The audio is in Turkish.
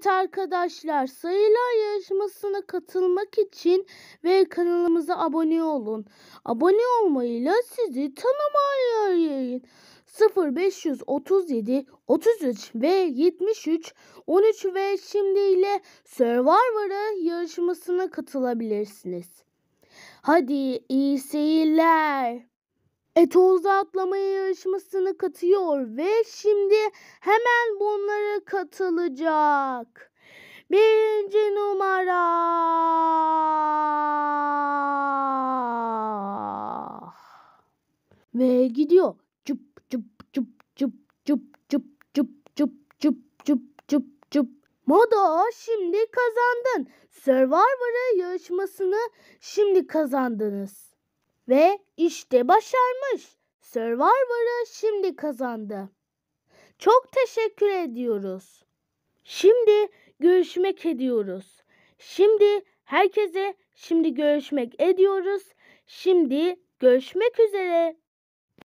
Evet arkadaşlar sayılar yarışmasına katılmak için ve kanalımıza abone olun. Abone olmayla sizi tanıma arayın. 0537 33 ve 73 13 ve şimdi ile Survivor'a yarışmasına katılabilirsiniz. Hadi iyi seyirler. Etoz'da atlama yarışmasını katıyor ve şimdi hemen bunlara katılacak. Birinci numara. Ve gidiyor. Çıp çıp çıp çıp çıp çıp çıp çıp çıp çıp çıp çıp. Moda şimdi kazandın. Survivor'a yarışmasını şimdi kazandınız. Ve işte başarmış. Survivor'ı şimdi kazandı. Çok teşekkür ediyoruz. Şimdi görüşmek ediyoruz. Şimdi herkese şimdi görüşmek ediyoruz. Şimdi görüşmek üzere.